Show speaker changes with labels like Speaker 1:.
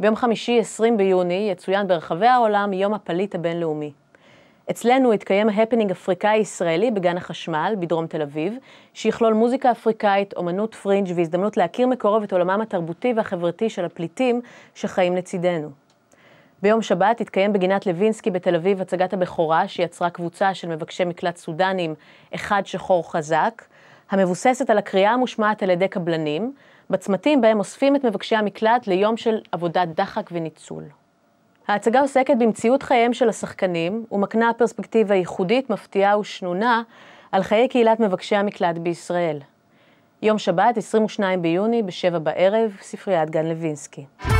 Speaker 1: ביום חמישי, 20 ביוני, יצוין ברחבי העולם יום הפליט הבינלאומי. אצלנו התקיים הפנינג אפריקאי-ישראלי בגן החשמל בדרום תל אביב, שיכלול מוזיקה אפריקאית, אומנות פרינג' והזדמנות להכיר מקרוב את עולמם התרבותי והחברתי של הפליטים שחיים לצידנו. ביום שבת התקיים בגינת לוינסקי בתל אביב הצגת הבכורה שיצרה קבוצה של מבקשי מקלט סודנים, אחד שחור חזק, המבוססת על הקריאה המושמעת על ידי קבלנים, בצמתים בהם אוספים את מבקשי המקלט ליום של עבודת דחק וניצול. ההצגה עוסקת במציאות חייהם של השחקנים, ומקנה פרספקטיבה ייחודית, מפתיעה ושנונה על חיי קהילת מבקשי המקלט בישראל. יום שבת, 22 ביוני, ב-7 בערב, ספריית גן לוינסקי.